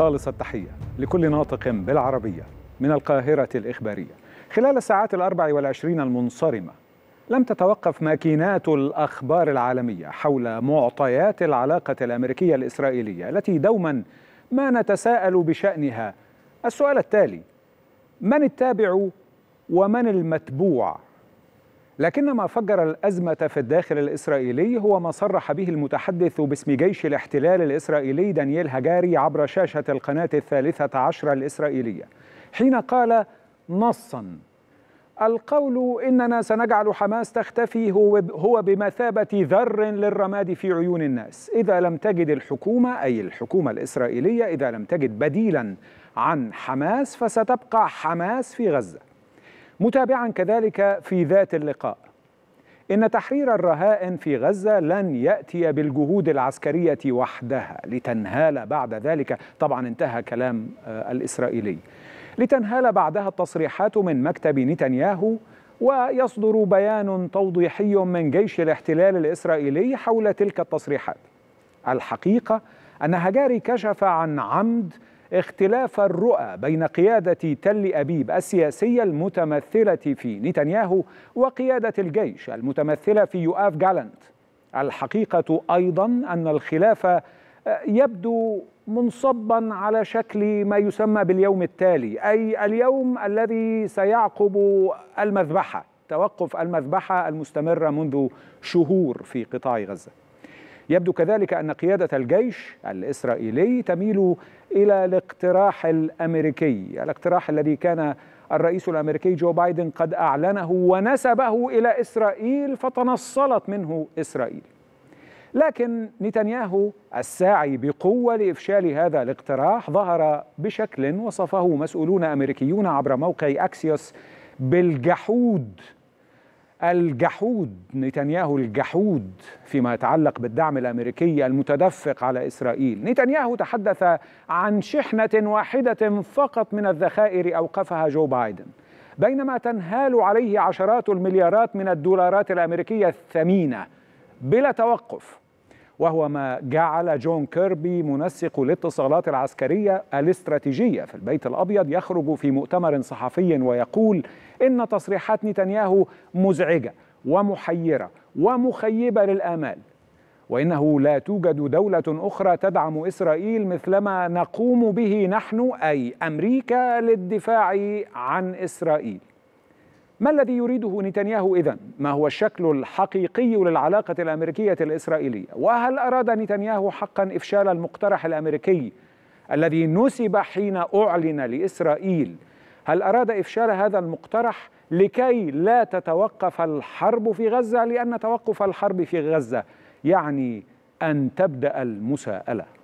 خالص التحية لكل ناطق بالعربية من القاهرة الإخبارية خلال الساعات الأربع والعشرين المنصرمة لم تتوقف ماكينات الأخبار العالمية حول معطيات العلاقة الأمريكية الإسرائيلية التي دوما ما نتساءل بشأنها السؤال التالي من التابع ومن المتبوع لكن ما فجر الأزمة في الداخل الإسرائيلي هو ما صرح به المتحدث باسم جيش الاحتلال الإسرائيلي دانيال هجاري عبر شاشة القناة الثالثة عشر الإسرائيلية حين قال نصا القول إننا سنجعل حماس تختفي هو بمثابة ذر للرماد في عيون الناس إذا لم تجد الحكومة أي الحكومة الإسرائيلية إذا لم تجد بديلا عن حماس فستبقى حماس في غزة متابعا كذلك في ذات اللقاء إن تحرير الرهائن في غزة لن يأتي بالجهود العسكرية وحدها لتنهال بعد ذلك طبعا انتهى كلام آه، الإسرائيلي لتنهال بعدها التصريحات من مكتب نتنياهو ويصدر بيان توضيحي من جيش الاحتلال الإسرائيلي حول تلك التصريحات الحقيقة أن هجاري كشف عن عمد اختلاف الرؤى بين قيادة تل أبيب السياسية المتمثلة في نتنياهو وقيادة الجيش المتمثلة في يؤاف جالنت الحقيقة أيضا أن الخلاف آه، يبدو منصبا على شكل ما يسمى باليوم التالي أي اليوم الذي سيعقب المذبحة توقف المذبحة المستمرة منذ شهور في قطاع غزة يبدو كذلك أن قيادة الجيش الإسرائيلي تميل إلى الاقتراح الأمريكي الاقتراح الذي كان الرئيس الأمريكي جو بايدن قد أعلنه ونسبه إلى إسرائيل فتنصلت منه إسرائيل لكن نتنياهو الساعي بقوة لإفشال هذا الاقتراح ظهر بشكل وصفه مسؤولون أمريكيون عبر موقع أكسيوس بالجحود الجحود نتنياهو الجحود فيما يتعلق بالدعم الامريكي المتدفق على اسرائيل نتنياهو تحدث عن شحنه واحده فقط من الذخائر اوقفها جو بايدن بينما تنهال عليه عشرات المليارات من الدولارات الامريكيه الثمينه بلا توقف وهو ما جعل جون كيربي منسق الاتصالات العسكرية الاستراتيجية في البيت الأبيض يخرج في مؤتمر صحفي ويقول إن تصريحات نتنياهو مزعجة ومحيرة ومخيبة للآمال وإنه لا توجد دولة أخرى تدعم إسرائيل مثلما نقوم به نحن أي أمريكا للدفاع عن إسرائيل ما الذي يريده نتنياهو إذا؟ ما هو الشكل الحقيقي للعلاقة الأمريكية الإسرائيلية؟ وهل أراد نتنياهو حقا إفشال المقترح الأمريكي الذي نسب حين أعلن لإسرائيل؟ هل أراد إفشال هذا المقترح لكي لا تتوقف الحرب في غزة؟ لأن توقف الحرب في غزة يعني أن تبدأ المساءلة